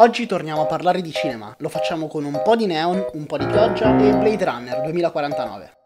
Oggi torniamo a parlare di cinema, lo facciamo con un po' di neon, un po' di pioggia e Blade Runner 2049.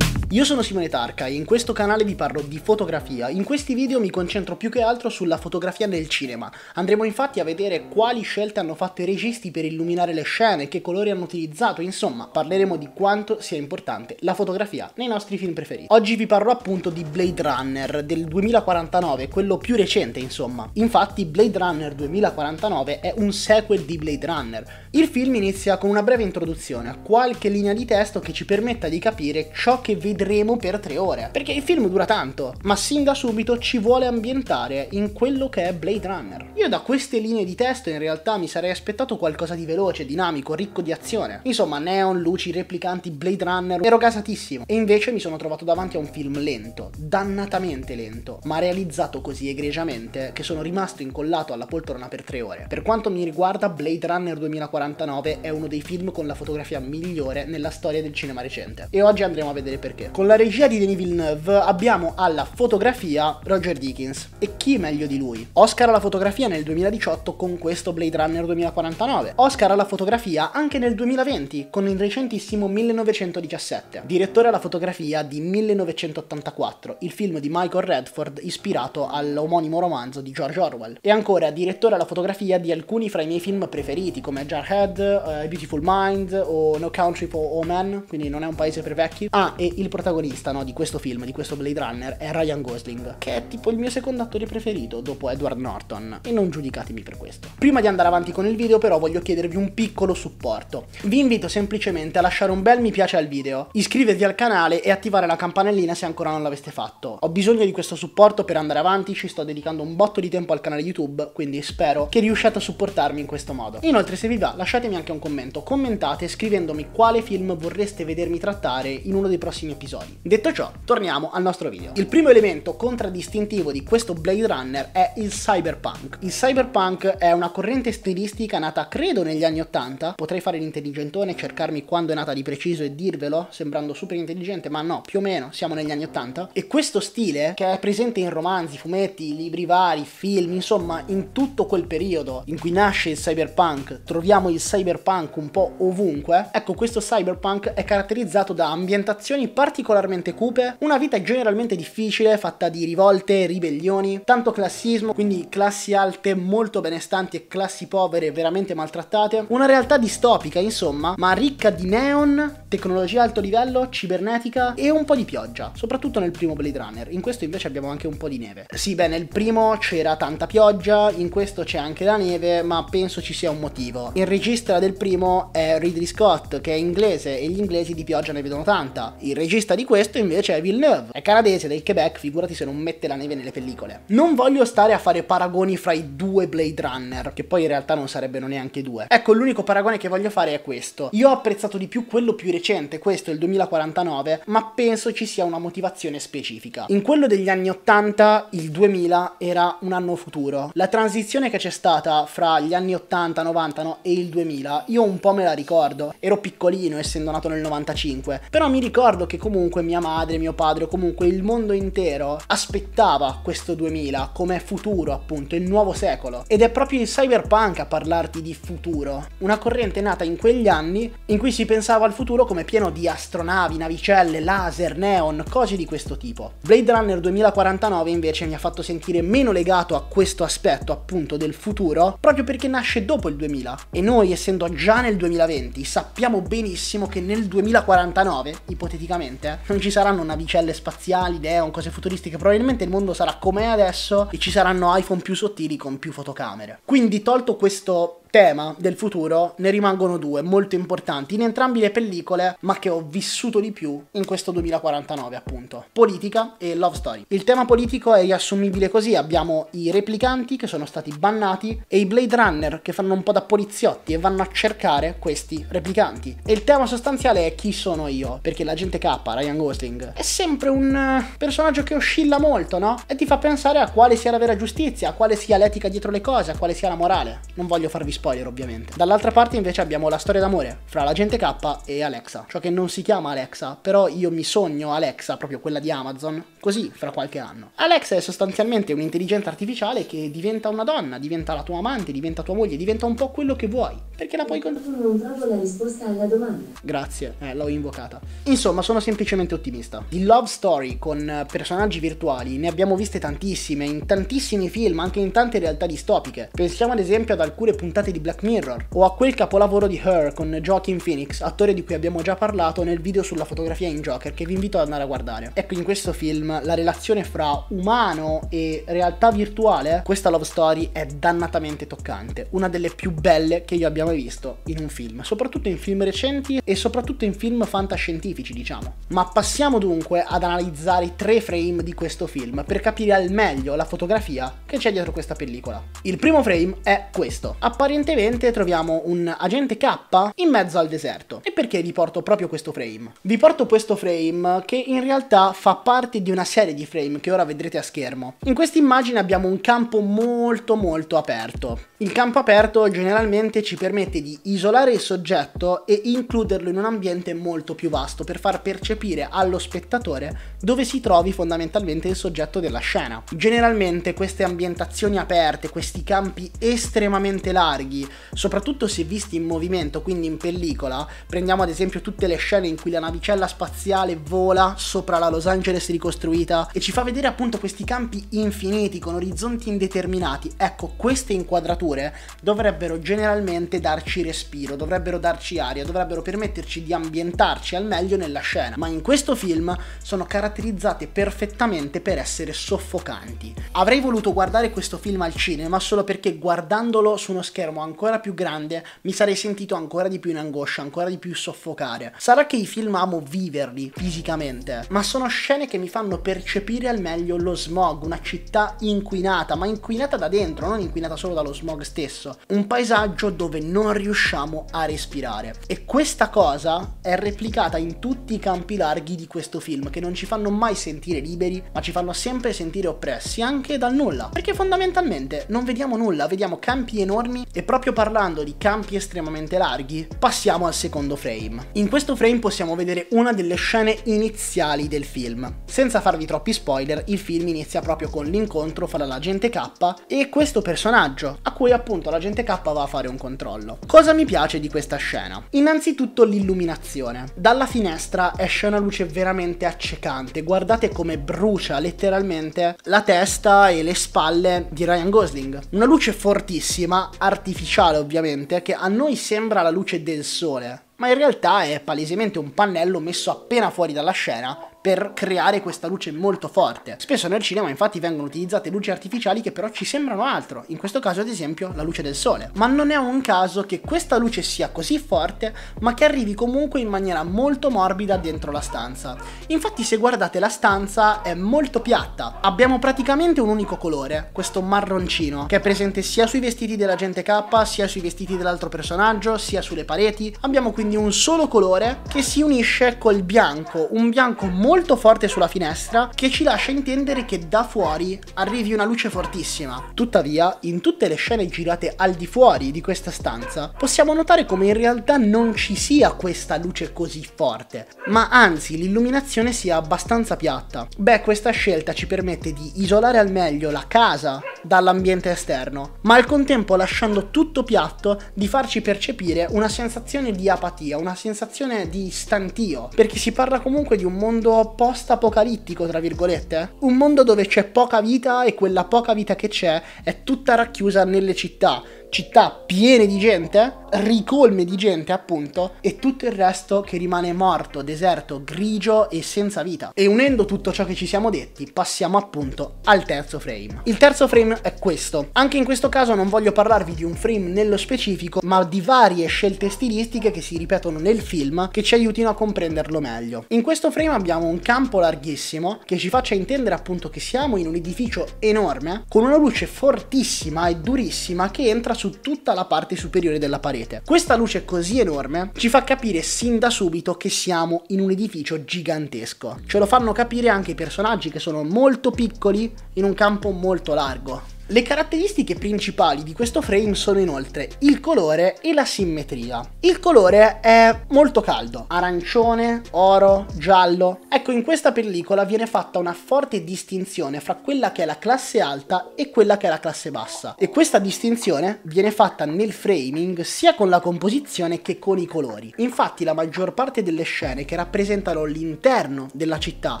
Io sono Simone Tarca e in questo canale vi parlo di fotografia. In questi video mi concentro più che altro sulla fotografia nel cinema. Andremo infatti a vedere quali scelte hanno fatto i registi per illuminare le scene, che colori hanno utilizzato, insomma parleremo di quanto sia importante la fotografia nei nostri film preferiti. Oggi vi parlo appunto di Blade Runner del 2049, quello più recente insomma. Infatti Blade Runner 2049 è un sequel di Blade Runner. Il film inizia con una breve introduzione, qualche linea di testo che ci permetta di capire ciò che vedremo vedremo per tre ore. Perché il film dura tanto, ma sin da subito ci vuole ambientare in quello che è Blade Runner. Io da queste linee di testo in realtà mi sarei aspettato qualcosa di veloce, dinamico, ricco di azione. Insomma, neon, luci, replicanti, Blade Runner, ero gasatissimo. E invece mi sono trovato davanti a un film lento, dannatamente lento, ma realizzato così egregiamente che sono rimasto incollato alla poltrona per tre ore. Per quanto mi riguarda, Blade Runner 2049 è uno dei film con la fotografia migliore nella storia del cinema recente. E oggi andremo a vedere perché. Con la regia di Denis Villeneuve abbiamo alla fotografia Roger Dickens. E chi meglio di lui? Oscar alla fotografia nel 2018 con questo Blade Runner 2049. Oscar alla fotografia anche nel 2020 con il recentissimo 1917. Direttore alla fotografia di 1984, il film di Michael Redford ispirato all'omonimo romanzo di George Orwell. E ancora direttore alla fotografia di alcuni fra i miei film preferiti come Jarhead, uh, Beautiful Mind o No Country for Old Men, quindi non è un paese per vecchi. Ah, e il protagonista protagonista no, di questo film, di questo Blade Runner, è Ryan Gosling, che è tipo il mio secondo attore preferito dopo Edward Norton. E non giudicatemi per questo. Prima di andare avanti con il video, però, voglio chiedervi un piccolo supporto. Vi invito semplicemente a lasciare un bel mi piace al video, iscrivervi al canale e attivare la campanellina se ancora non l'aveste fatto. Ho bisogno di questo supporto per andare avanti, ci sto dedicando un botto di tempo al canale YouTube, quindi spero che riusciate a supportarmi in questo modo. Inoltre, se vi va, lasciatemi anche un commento, commentate scrivendomi quale film vorreste vedermi trattare in uno dei prossimi episodi episodi. Detto ciò, torniamo al nostro video. Il primo elemento contraddistintivo di questo Blade Runner è il cyberpunk. Il cyberpunk è una corrente stilistica nata credo negli anni 80, potrei fare l'intelligentone, cercarmi quando è nata di preciso e dirvelo, sembrando super intelligente, ma no, più o meno siamo negli anni 80. E questo stile, che è presente in romanzi, fumetti, libri vari, film, insomma, in tutto quel periodo in cui nasce il cyberpunk, troviamo il cyberpunk un po' ovunque. Ecco, questo cyberpunk è caratterizzato da ambientazioni particolari particolarmente cupe, una vita generalmente difficile, fatta di rivolte, ribellioni, tanto classismo, quindi classi alte molto benestanti e classi povere veramente maltrattate, una realtà distopica insomma, ma ricca di neon, tecnologia alto livello, cibernetica e un po' di pioggia, soprattutto nel primo Blade Runner, in questo invece abbiamo anche un po' di neve. Sì, beh, nel primo c'era tanta pioggia, in questo c'è anche la neve, ma penso ci sia un motivo. Il regista del primo è Ridley Scott, che è inglese e gli inglesi di pioggia ne vedono tanta. Il regista regista di questo invece è Villeneuve. È canadese del Quebec, figurati se non mette la neve nelle pellicole. Non voglio stare a fare paragoni fra i due Blade Runner, che poi in realtà non sarebbero neanche due. Ecco, l'unico paragone che voglio fare è questo. Io ho apprezzato di più quello più recente, questo il 2049, ma penso ci sia una motivazione specifica. In quello degli anni 80, il 2000 era un anno futuro. La transizione che c'è stata fra gli anni 80, 90 no, e il 2000, io un po' me la ricordo. Ero piccolino, essendo nato nel 95, però mi ricordo che comunque comunque mia madre, mio padre, o comunque il mondo intero aspettava questo 2000 come futuro appunto, il nuovo secolo. Ed è proprio il cyberpunk a parlarti di futuro, una corrente nata in quegli anni in cui si pensava al futuro come pieno di astronavi, navicelle, laser, neon, cose di questo tipo. Blade Runner 2049 invece mi ha fatto sentire meno legato a questo aspetto appunto del futuro, proprio perché nasce dopo il 2000 e noi essendo già nel 2020 sappiamo benissimo che nel 2049, ipoteticamente, niente. Eh. Non ci saranno navicelle spaziali, neon, cose futuristiche. Probabilmente il mondo sarà com'è adesso e ci saranno iPhone più sottili con più fotocamere. Quindi tolto questo tema del futuro ne rimangono due molto importanti in entrambi le pellicole, ma che ho vissuto di più in questo 2049, appunto. Politica e Love Story. Il tema politico è riassumibile così: abbiamo i replicanti che sono stati bannati e i Blade Runner che fanno un po' da poliziotti e vanno a cercare questi replicanti. E il tema sostanziale è chi sono io, perché la gente K, Ryan Gosling, è sempre un eh, personaggio che oscilla molto, no? E ti fa pensare a quale sia la vera giustizia, a quale sia l'etica dietro le cose, a quale sia la morale. Non voglio farvi spiegare spoiler ovviamente. Dall'altra parte invece abbiamo la storia d'amore fra l'agente K e Alexa, ciò che non si chiama Alexa, però io mi sogno Alexa, proprio quella di Amazon, così fra qualche anno. Alexa è sostanzialmente un'intelligenza artificiale che diventa una donna, diventa la tua amante, diventa tua moglie, diventa un po' quello che vuoi, perché la puoi... Non trovo la risposta alla domanda. Grazie, eh, l'ho invocata. Insomma, sono semplicemente ottimista. Di love story con personaggi virtuali ne abbiamo viste tantissime, in tantissimi film, anche in tante realtà distopiche. Pensiamo ad esempio ad alcune puntate di Black Mirror, o a quel capolavoro di Her con Joaquin Phoenix, attore di cui abbiamo già parlato nel video sulla fotografia in Joker che vi invito ad andare a guardare. Ecco, in questo film la relazione fra umano e realtà virtuale, questa love story è dannatamente toccante, una delle più belle che io abbia mai visto in un film, soprattutto in film recenti e soprattutto in film fantascientifici, diciamo. Ma passiamo dunque ad analizzare i tre frame di questo film per capire al meglio la fotografia che c'è dietro questa pellicola. Il primo frame è questo, apparentemente costantemente troviamo un agente K in mezzo al deserto. E perché vi porto proprio questo frame? Vi porto questo frame che in realtà fa parte di una serie di frame che ora vedrete a schermo. In questa immagine abbiamo un campo molto molto aperto. Il campo aperto generalmente ci permette di isolare il soggetto e includerlo in un ambiente molto più vasto per far percepire allo spettatore dove si trovi fondamentalmente il soggetto della scena. Generalmente queste ambientazioni aperte, questi campi estremamente larghi, lunghi, soprattutto se visti in movimento, quindi in pellicola. Prendiamo ad esempio tutte le scene in cui la navicella spaziale vola sopra la Los Angeles ricostruita e ci fa vedere appunto questi campi infiniti con orizzonti indeterminati. Ecco, queste inquadrature dovrebbero generalmente darci respiro, dovrebbero darci aria, dovrebbero permetterci di ambientarci al meglio nella scena, ma in questo film sono caratterizzate perfettamente per essere soffocanti. Avrei voluto guardare questo film al cinema solo perché guardandolo su uno schermo fermo, ancora più grande, mi sarei sentito ancora di più in angoscia, ancora di più soffocare. Sarà che i film amo viverli fisicamente, ma sono scene che mi fanno percepire al meglio lo smog, una città inquinata, ma inquinata da dentro, non inquinata solo dallo smog stesso. Un paesaggio dove non riusciamo a respirare. E questa cosa è replicata in tutti i campi larghi di questo film, che non ci fanno mai sentire liberi, ma ci fanno sempre sentire oppressi, anche dal nulla. Perché fondamentalmente non vediamo nulla, vediamo campi enormi e proprio parlando di campi estremamente larghi, passiamo al secondo frame. In questo frame possiamo vedere una delle scene iniziali del film. Senza farvi troppi spoiler, il film inizia proprio con l'incontro fra l'agente K e questo personaggio, a cui appunto l'agente K va a fare un controllo. Cosa mi piace di questa scena? Innanzitutto l'illuminazione. Dalla finestra esce una luce veramente accecante, guardate come brucia letteralmente la testa e le spalle di Ryan Gosling. Una luce fortissima, artificiale artificiale ovviamente, che a noi sembra la luce del sole, ma in realtà è palesemente un pannello messo appena fuori dalla scena per creare questa luce molto forte. Spesso nel cinema infatti vengono utilizzate luci artificiali che però ci sembrano altro, in questo caso ad esempio la luce del sole. Ma non è un caso che questa luce sia così forte ma che arrivi comunque in maniera molto morbida dentro la stanza. Infatti se guardate la stanza è molto piatta, abbiamo praticamente un unico colore, questo marroncino, che è presente sia sui vestiti della gente K, sia sui vestiti dell'altro personaggio, sia sulle pareti, abbiamo quindi un solo colore che si unisce col bianco, un bianco molto molto forte sulla finestra che ci lascia intendere che da fuori arrivi una luce fortissima. Tuttavia, in tutte le scene girate al di fuori di questa stanza, possiamo notare come in realtà non ci sia questa luce così forte, ma anzi l'illuminazione sia abbastanza piatta. Beh, questa scelta ci permette di isolare al meglio la casa dall'ambiente esterno, ma al contempo lasciando tutto piatto di farci percepire una sensazione di apatia, una sensazione di stantio, perché si parla comunque di un mondo post-apocalittico, tra virgolette, un mondo dove c'è poca vita e quella poca vita che c'è è tutta racchiusa nelle città, città piene di gente, ricolme di gente appunto, e tutto il resto che rimane morto, deserto, grigio e senza vita. E unendo tutto ciò che ci siamo detti, passiamo appunto al terzo frame. Il terzo frame è questo. Anche in questo caso non voglio parlarvi di un frame nello specifico, ma di varie scelte stilistiche che si ripetono nel film che ci aiutino a comprenderlo meglio. In questo frame abbiamo un campo larghissimo che ci faccia intendere appunto che siamo in un edificio enorme, con una luce fortissima e durissima che entra su su tutta la parte superiore della parete. Questa luce così enorme ci fa capire sin da subito che siamo in un edificio gigantesco. Ce lo fanno capire anche i personaggi che sono molto piccoli in un campo molto largo. Le caratteristiche principali di questo frame sono inoltre il colore e la simmetria. Il colore è molto caldo, arancione, oro, giallo. Ecco, in questa pellicola viene fatta una forte distinzione fra quella che è la classe alta e quella che è la classe bassa. E questa distinzione viene fatta nel framing sia con la composizione che con i colori. Infatti la maggior parte delle scene che rappresentano l'interno della città,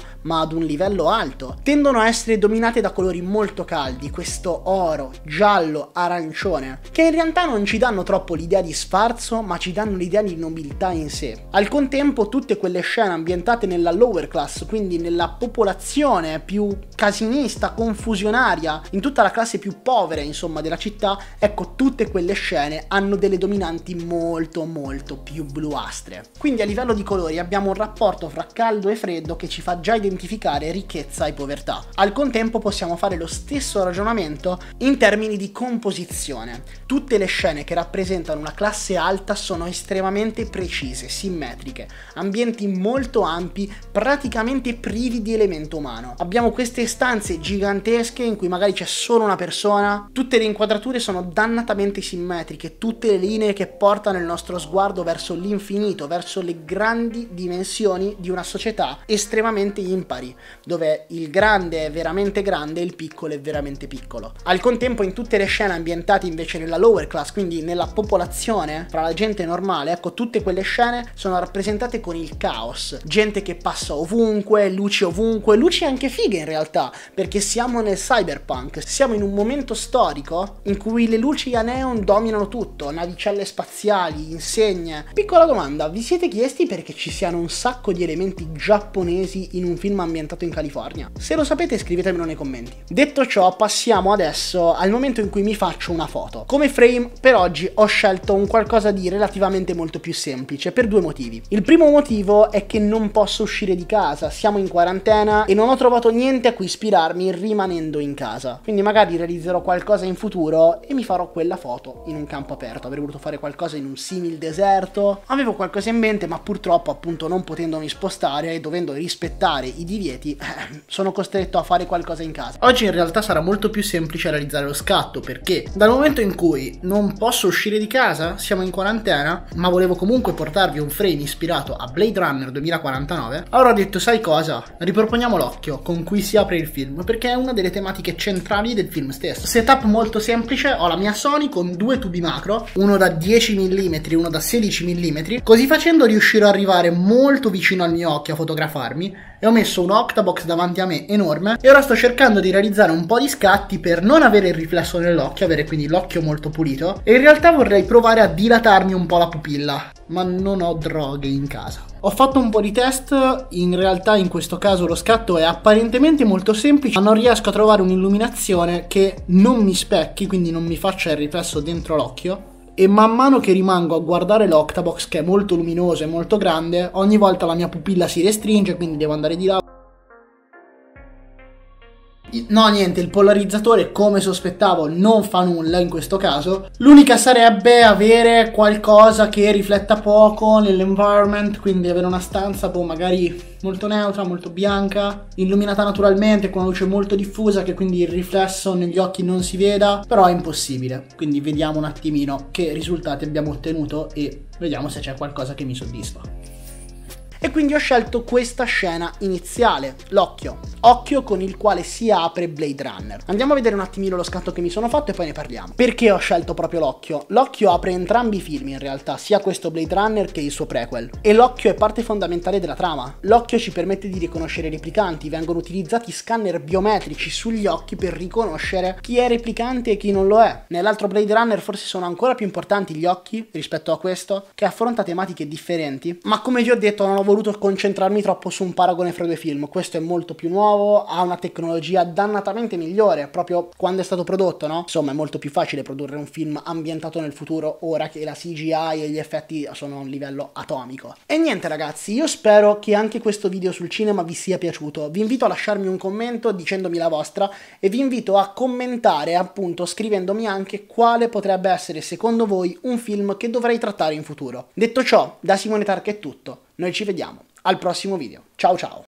ma ad un livello alto, tendono a essere dominate da colori molto caldi, questo oro, giallo, arancione, che in realtà non ci danno troppo l'idea di sfarzo, ma ci danno l'idea di nobiltà in sé. Al contempo, tutte quelle scene ambientate nella lower class, quindi nella popolazione più casinista, confusionaria, in tutta la classe più povera, insomma, della città, ecco, tutte quelle scene hanno delle dominanti molto, molto più bluastre. Quindi a livello di colori abbiamo un rapporto fra caldo e freddo che ci fa già identificare ricchezza e povertà. Al contempo possiamo fare lo stesso ragionamento concetto in termini di composizione. Tutte le scene che rappresentano una classe alta sono estremamente precise, simmetriche, ambienti molto ampi, praticamente privi di elemento umano. Abbiamo queste stanze gigantesche in cui magari c'è solo una persona, tutte le inquadrature sono dannatamente simmetriche, tutte le linee che portano il nostro sguardo verso l'infinito, verso le grandi dimensioni di una società estremamente impari, dove il grande è veramente grande e il piccolo è veramente piccolo. Al contempo in tutte le scene ambientate invece nella lower class, quindi nella popolazione, fra la gente normale, ecco, tutte quelle scene sono rappresentate con il caos. Gente che passa ovunque, luci ovunque, luci anche fighe in realtà, perché siamo nel cyberpunk, siamo in un momento storico in cui le luci a neon dominano tutto, navicelle spaziali, insegne. Piccola domanda, vi siete chiesti perché ci siano un sacco di elementi giapponesi in un film ambientato in California? Se lo sapete scrivetemelo nei commenti. Detto ciò, passiamo adesso adesso al momento in cui mi faccio una foto. Come frame per oggi ho scelto un qualcosa di relativamente molto più semplice per due motivi. Il primo motivo è che non posso uscire di casa, siamo in quarantena e non ho trovato niente a cui ispirarmi rimanendo in casa. Quindi magari realizzerò qualcosa in futuro e mi farò quella foto in un campo aperto. Avrei voluto fare qualcosa in un simile deserto. Avevo qualcosa in mente ma purtroppo appunto non potendomi spostare e dovendo rispettare i divieti eh, sono costretto a fare qualcosa in casa. Oggi in realtà sarà molto più semplice semplice realizzare lo scatto perché dal momento in cui non posso uscire di casa, siamo in quarantena, ma volevo comunque portarvi un frame ispirato a Blade Runner 2049, allora ho detto sai cosa? Riproponiamo l'occhio con cui si apre il film perché è una delle tematiche centrali del film stesso. Setup molto semplice, ho la mia Sony con due tubi macro, uno da 10 mm, uno da 16 mm, così facendo riuscirò ad arrivare molto vicino al mio occhio a fotografarmi e ho messo un octabox davanti a me enorme e ora sto cercando di realizzare un po' di scatti per non avere il riflesso nell'occhio, avere quindi l'occhio molto pulito e in realtà vorrei provare a dilatarmi un po' la pupilla, ma non ho droghe in casa. Ho fatto un po' di test, in realtà in questo caso lo scatto è apparentemente molto semplice, ma non riesco a trovare un'illuminazione che non mi specchi, quindi non mi faccia il riflesso dentro l'occhio e man mano che rimango a guardare l'Octabox che è molto luminoso e molto grande, ogni volta la mia pupilla si restringe, quindi devo andare di là. No, niente, il polarizzatore, come sospettavo, non fa nulla in questo caso. L'unica sarebbe avere qualcosa che rifletta poco nell'environment, quindi avere una stanza, boh, magari molto neutra, molto bianca, illuminata naturalmente, con una luce molto diffusa che quindi il riflesso negli occhi non si veda, però è impossibile. Quindi vediamo un attimino che risultati abbiamo ottenuto e vediamo se c'è qualcosa che mi soddisfa. E quindi ho scelto questa scena iniziale, l'occhio. Occhio con il quale si apre Blade Runner. Andiamo a vedere un attimino lo scatto che mi sono fatto e poi ne parliamo. Perché ho scelto proprio l'occhio? L'occhio apre entrambi i film in realtà, sia questo Blade Runner che il suo prequel. E l'occhio è parte fondamentale della trama. L'occhio ci permette di riconoscere i replicanti, vengono utilizzati scanner biometrici sugli occhi per riconoscere chi è replicante e chi non lo è. Nell'altro Blade Runner forse sono ancora più importanti gli occhi rispetto a questo, che affronta tematiche differenti. Ma come vi ho detto non ho voluto voluto concentrarmi troppo su un paragone fra due film. Questo è molto più nuovo, ha una tecnologia dannatamente migliore, proprio quando è stato prodotto, no? Insomma, è molto più facile produrre un film ambientato nel futuro ora che la CGI e gli effetti sono a un livello atomico. E niente ragazzi, io spero che anche questo video sul cinema vi sia piaciuto. Vi invito a lasciarmi un commento dicendomi la vostra e vi invito a commentare appunto scrivendomi anche quale potrebbe essere secondo voi un film che dovrei trattare in futuro. Detto ciò, da Simone Tark è tutto. Noi ci vediamo al prossimo video. Ciao ciao!